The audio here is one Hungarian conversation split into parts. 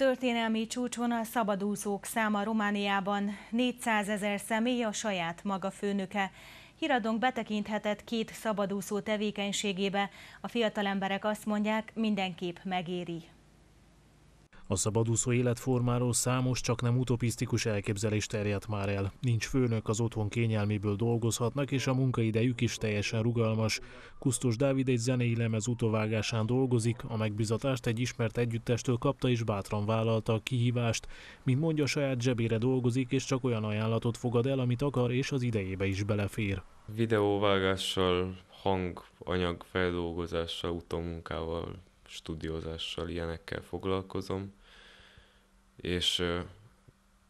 Történelmi csúcsvonal a szabadúszók száma Romániában 400 ezer személy a saját maga főnöke. Híradónk betekinthetett két szabadúszó tevékenységébe. A fiatal emberek azt mondják, mindenképp megéri. A szabadúszó életformáról számos, csak nem utopisztikus elképzelés terjedt már el. Nincs főnök, az otthon kényelméből dolgozhatnak, és a munkaidejük is teljesen rugalmas. Kusztus Dávid egy zenei lemez utovágásán dolgozik, a megbizatást egy ismert együttestől kapta és bátran vállalta a kihívást. Mint mondja, saját zsebére dolgozik, és csak olyan ajánlatot fogad el, amit akar, és az idejébe is belefér. Videóvágással, hanganyag feldolgozással, utómunkával, stúdiózással, ilyenekkel foglalkozom és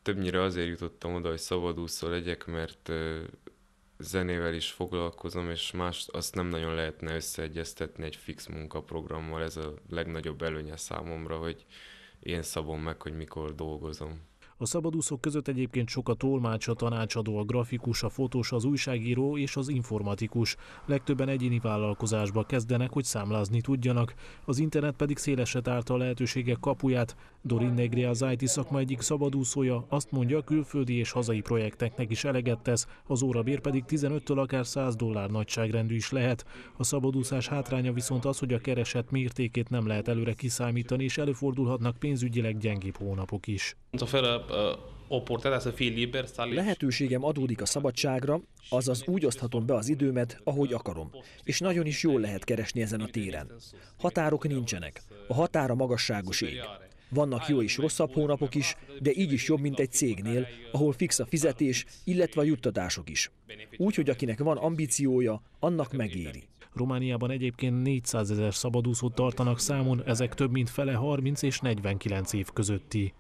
többnyire azért jutottam oda, hogy szabadúszó legyek, mert zenével is foglalkozom, és más azt nem nagyon lehetne összeegyeztetni egy fix munkaprogrammal. Ez a legnagyobb előnye számomra, hogy én szabom meg, hogy mikor dolgozom. A szabadúszók között egyébként sok a tolmács, a tanácsadó, a grafikus, a fotós, az újságíró és az informatikus. Legtöbben egyéni vállalkozásba kezdenek, hogy számlázni tudjanak. Az internet pedig széleset árta a lehetőségek kapuját. Dorin Negri az IT szakma egyik szabadúszója, azt mondja, külföldi és hazai projekteknek is eleget tesz, az órabér pedig 15-től akár 100 dollár nagyságrendű is lehet. A szabadúszás hátránya viszont az, hogy a kereset mértékét nem lehet előre kiszámítani, és előfordulhatnak pénzügyileg gyengébb hónapok is. Lehetőségem adódik a szabadságra, azaz úgy oszthatom be az időmet, ahogy akarom. És nagyon is jól lehet keresni ezen a téren. Határok nincsenek. A határa magasságos ég. Vannak jó és rosszabb hónapok is, de így is jobb, mint egy cégnél, ahol fix a fizetés, illetve a juttatások is. Úgy, hogy akinek van ambíciója, annak megéri. Romániában egyébként 400 ezer szabadúszót tartanak számon, ezek több mint fele 30 és 49 év közötti.